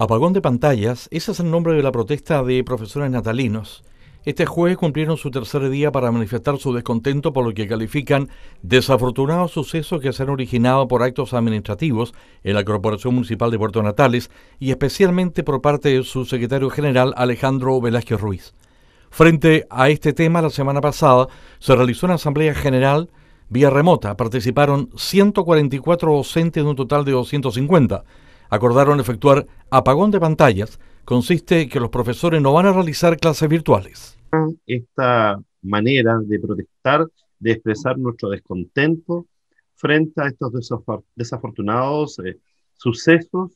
Apagón de pantallas, ese es el nombre de la protesta de profesores natalinos. Este jueves cumplieron su tercer día para manifestar su descontento por lo que califican desafortunados sucesos que se han originado por actos administrativos en la Corporación Municipal de Puerto Natales y especialmente por parte de su secretario general Alejandro Velázquez Ruiz. Frente a este tema, la semana pasada se realizó una asamblea general vía remota. Participaron 144 docentes de un total de 250 acordaron efectuar apagón de pantallas. Consiste en que los profesores no van a realizar clases virtuales. Esta manera de protestar, de expresar nuestro descontento frente a estos desafortunados eh, sucesos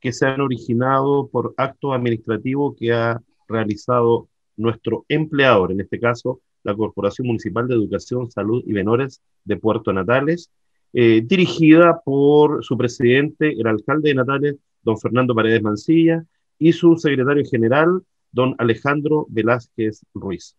que se han originado por acto administrativo que ha realizado nuestro empleador, en este caso la Corporación Municipal de Educación, Salud y Menores de Puerto Natales, eh, dirigida por su presidente, el alcalde de Natales, don Fernando Paredes Mancilla, y su secretario general, don Alejandro Velázquez Ruiz.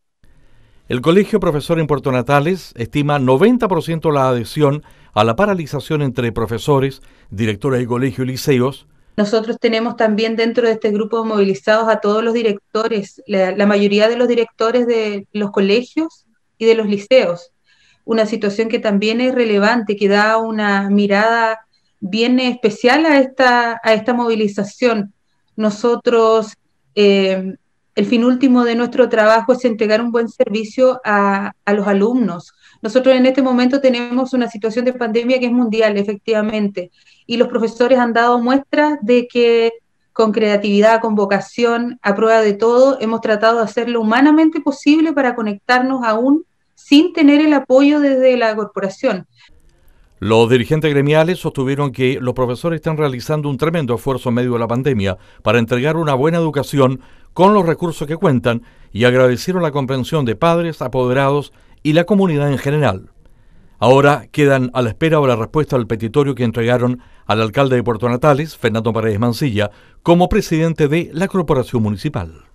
El Colegio Profesor en Puerto Natales estima 90% la adhesión a la paralización entre profesores, directores de colegios y liceos. Nosotros tenemos también dentro de este grupo movilizados a todos los directores, la mayoría de los directores de los colegios y de los liceos una situación que también es relevante, que da una mirada bien especial a esta, a esta movilización. Nosotros, eh, el fin último de nuestro trabajo es entregar un buen servicio a, a los alumnos. Nosotros en este momento tenemos una situación de pandemia que es mundial, efectivamente, y los profesores han dado muestras de que con creatividad, con vocación, a prueba de todo, hemos tratado de hacer lo humanamente posible para conectarnos aún sin tener el apoyo desde la corporación. Los dirigentes gremiales sostuvieron que los profesores están realizando un tremendo esfuerzo en medio de la pandemia para entregar una buena educación con los recursos que cuentan y agradecieron la comprensión de padres, apoderados y la comunidad en general. Ahora quedan a la espera de la respuesta al petitorio que entregaron al alcalde de Puerto Natales, Fernando Paredes Mancilla, como presidente de la Corporación Municipal.